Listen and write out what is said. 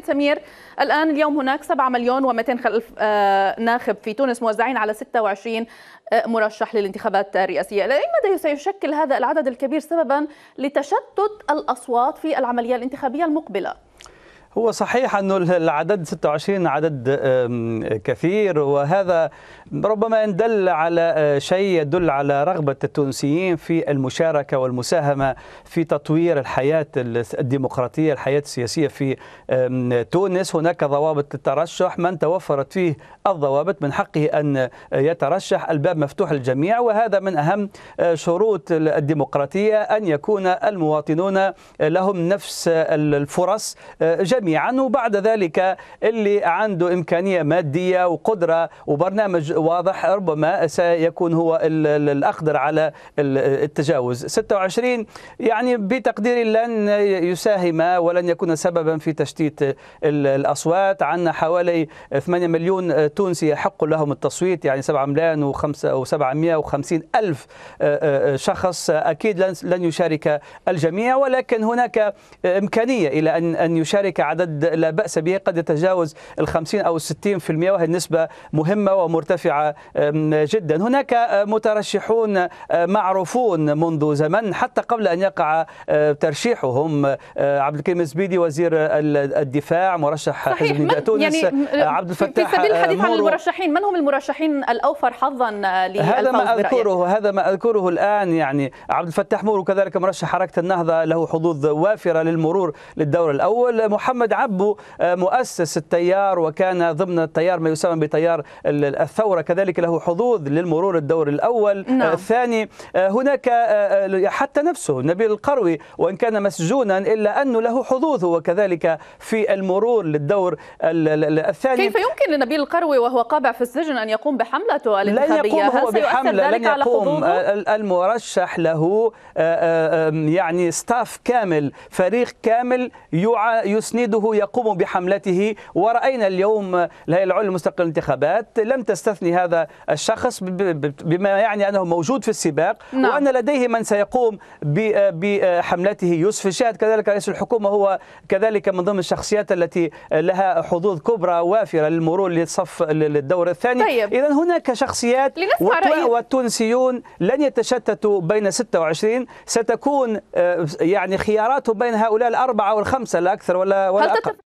سيد سمير الآن اليوم هناك 7 مليون و200 ألف آه، ناخب في تونس موزعين على 26 آه، مرشح للانتخابات الرئاسية إلى أي مدى سيشكل هذا العدد الكبير سببا لتشتت الأصوات في العملية الانتخابية المقبلة؟ هو صحيح أن العدد 26 عدد كثير وهذا ربما إن دل على آه، شيء يدل على رغبة التونسيين في المشاركة والمساهمة في تطوير الحياة الديمقراطية الحياة السياسية في تونس هناك ضوابط للترشح من توفرت فيه الضوابط من حقه أن يترشح الباب مفتوح للجميع وهذا من أهم آه، شروط الديمقراطية أن يكون المواطنون لهم نفس الفرص آه، جميعا جميعا وبعد ذلك اللي عنده إمكانية مادية وقدرة وبرنامج واضح ربما سيكون هو الأقدر على التجاوز 26 يعني بتقديري لن يساهم ولن يكون سببا في تشتيت الأصوات عندنا حوالي 8 مليون تونسي يحق لهم التصويت يعني 7 مليون و750 ألف آه، آه، شخص أكيد لن يشارك الجميع ولكن هناك إمكانية إلى أن يشارك عدد لا بأس به قد يتجاوز ال 50 أو ال 60% وهي نسبة مهمة ومرتفعة جدا هناك مترشحون معروفون منذ زمن حتى قبل أن يقع ترشيحهم عبد الكريم الزبيدي وزير الدفاع مرشح حزب نداء تونس يعني عبد الفتاح في سبيل الحديث عن المرشحين من هم المرشحين الأوفر حظا هذا ما أذكره هذا ما أذكره الآن يعني عبد الفتاح مورو كذلك مرشح حركة النهضة له حظوظ وافرة للمرور للدور الأول محمد محمد عبو آه، مؤسس التيار وكان ضمن التيار ما يسمى بتيار الثورة كذلك له حظوظ للمرور الدور الأول آه، نعم. الثاني آه، هناك حتى نفسه نبيل القروي وإن كان مسجونا إلا أنه له حظوظه وكذلك في المرور للدور الثاني كيف يمكن لنبيل القروي وهو قابع في السجن أن يقوم بحملته الانتخابية؟ لن يقوم هو بحملة لن يقوم المرشح له يعني ستاف كامل فريق كامل يسند يريده يقوم بحملته ورأينا اليوم الهيئة العليا المستقل الانتخابات لم تستثني هذا الشخص بما يعني أنه موجود في السباق نعم. وأن لديه من سيقوم بحملته يوسف الشاهد كذلك رئيس الحكومة هو كذلك من ضمن الشخصيات التي لها حظوظ كبرى وافرة للمرور للصف للدور الثاني طيب. إذا هناك شخصيات والتونسيون لن يتشتتوا بين 26 ستكون آه، يعني خياراتهم بين هؤلاء الأربعة والخمسة لا أكثر ولا هل تتفق